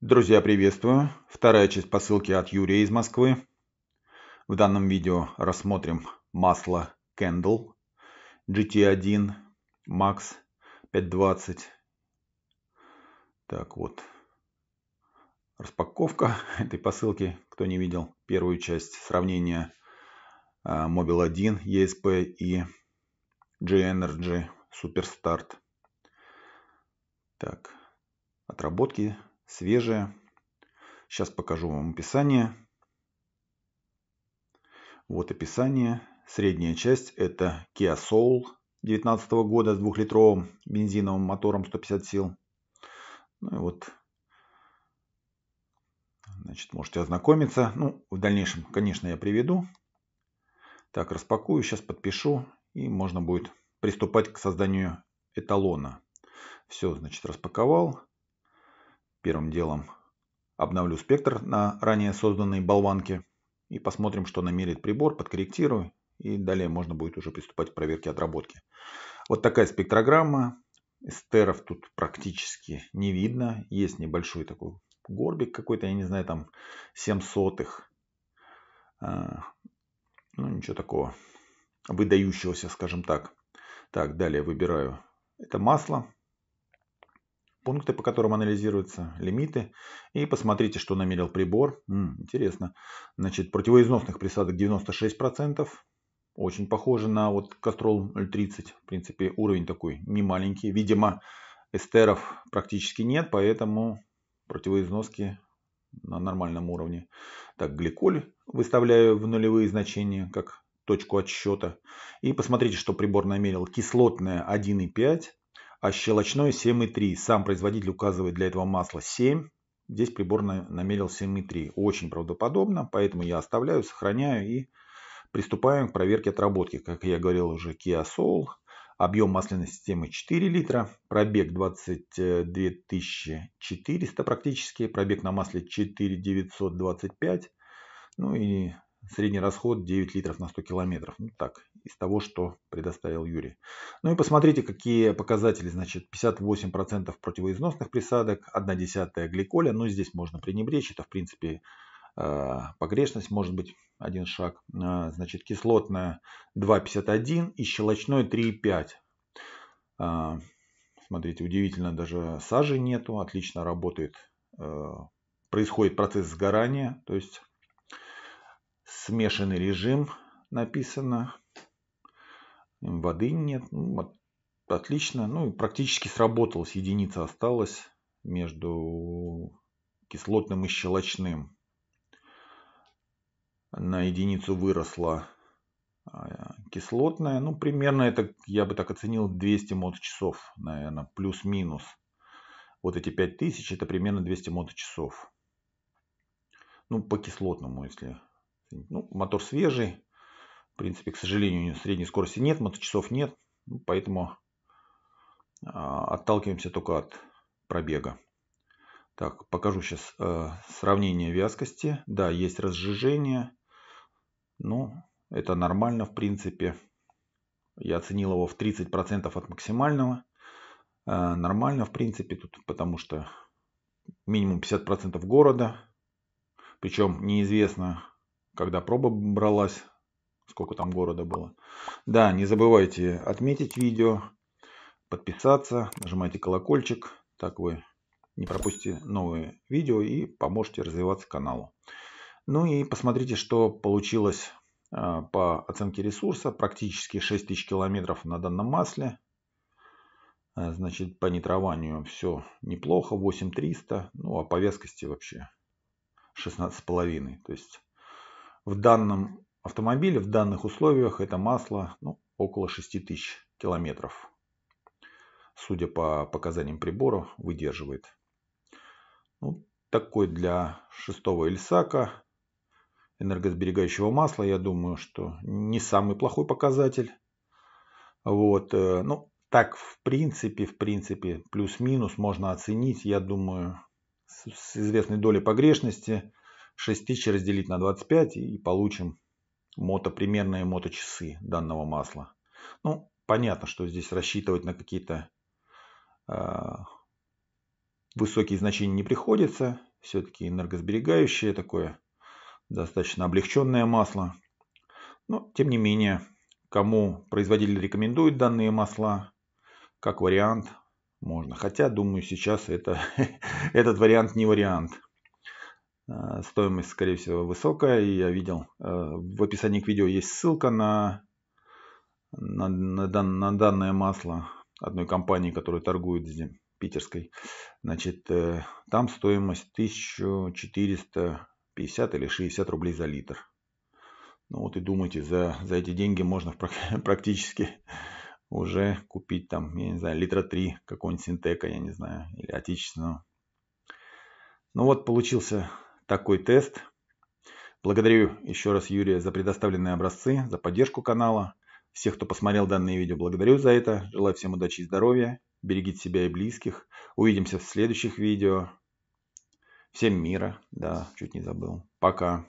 Друзья, приветствую! Вторая часть посылки от Юрия из Москвы. В данном видео рассмотрим масло Candle GT1 Max 520. Так вот, распаковка этой посылки. Кто не видел первую часть сравнения а, Mobile 1 ESP и G-Energy Superstart. Так, отработки свежая. Сейчас покажу вам описание. Вот описание. Средняя часть это Kia Soul 2019 года с двухлитровым бензиновым мотором 150 сил. Ну и вот Значит, можете ознакомиться. Ну, в дальнейшем, конечно, я приведу. Так, распакую, сейчас подпишу. И можно будет приступать к созданию эталона. Все, значит, распаковал первым делом. Обновлю спектр на ранее созданной болванке и посмотрим, что намерит прибор, подкорректирую и далее можно будет уже приступать к проверке отработки. Вот такая спектрограмма. Эстеров тут практически не видно. Есть небольшой такой горбик какой-то, я не знаю, там 7 сотых. А, ну, ничего такого выдающегося, скажем так. Так, далее выбираю это масло пункты, по которым анализируются лимиты. И посмотрите, что намерил прибор. М -м, интересно. Значит, противоизносных присадок 96%. Очень похоже на вот Кастрол 30 В принципе, уровень такой не маленький. Видимо, эстеров практически нет, поэтому противоизноски на нормальном уровне. Так, гликоль выставляю в нулевые значения, как точку отсчета. И посмотрите, что прибор намерил. Кислотная 1,5 а щелочное 7,3. Сам производитель указывает для этого масла 7. Здесь прибор намерил 7,3. Очень правдоподобно, поэтому я оставляю, сохраняю и приступаем к проверке отработки. Как я говорил уже, Kia Soul. Объем масляной системы 4 литра, пробег 22 400 практически, пробег на масле 4925. Ну и Средний расход 9 литров на 100 километров. Ну так, из того, что предоставил Юрий. Ну и посмотрите, какие показатели. Значит, 58% противоизносных присадок, 1 десятая гликоля. Ну здесь можно пренебречь, это в принципе э, погрешность может быть один шаг. Э, значит, кислотная 2,51 и щелочной 3,5. Э, смотрите, удивительно, даже сажи нету, отлично работает происходит процесс сгорания, то есть смешанный режим написано. Воды нет. Ну, отлично. Ну, практически сработалось. Единица осталась между кислотным и щелочным. На единицу выросла а, кислотная. Ну, примерно это, я бы так оценил, 200 мод-часов, наверное, плюс-минус. Вот эти 5000 это примерно 200 мод-часов. Ну, по кислотному, если ну, мотор свежий. В принципе, к сожалению, у него средней скорости нет, моточасов нет. Ну, поэтому а, отталкиваемся только от пробега. Так, покажу сейчас э, сравнение вязкости. Да, есть разжижение. Ну, это нормально, в принципе. Я оценил его в 30% от максимального. Э, нормально, в принципе, тут потому что минимум 50% города. Причем неизвестно, когда проба бралась, сколько там города было. Да, не забывайте отметить видео, подписаться, нажимайте колокольчик, так вы не пропустите новые видео и поможете развиваться каналу. Ну и посмотрите, что получилось а, по оценке ресурса. Практически 6000 километров на данном масле. А, значит, по нитрованию все неплохо, 8300. Ну, а по вязкости вообще 16,5. То есть в данном автомобиле, в данных условиях это масло ну, около 6000 километров. Судя по показаниям приборов, выдерживает. Ну, такой для шестого Эльсака энергосберегающего масла, я думаю, что не самый плохой показатель. Вот, э, ну, так, в принципе, в принципе, плюс-минус можно оценить, я думаю, с известной долей погрешности 6000 разделить на 25 и получим мото, примерные моточасы данного масла. Ну, понятно, что здесь рассчитывать на какие-то э, высокие значения не приходится. Все-таки энергосберегающее такое, достаточно облегченное масло. Но, тем не менее, кому производитель рекомендует данные масла, как вариант, можно. Хотя, думаю, сейчас это, этот вариант не вариант. А, стоимость, скорее всего, высокая. И я видел, а, в описании к видео есть ссылка на, на, на, дан, на данное масло одной компании, которая торгует здесь, питерской. Значит, э, там стоимость 1450 или 60 рублей за литр. Ну вот и думайте, за, за эти деньги можно практически уже купить там, я не знаю, литра 3 какой нибудь синтека, я не знаю, или отечественного. Ну вот получился такой тест. Благодарю еще раз Юрия за предоставленные образцы, за поддержку канала. Всех, кто посмотрел данное видео, благодарю за это. Желаю всем удачи и здоровья. Берегите себя и близких. Увидимся в следующих видео. Всем мира. Да, чуть не забыл. Пока.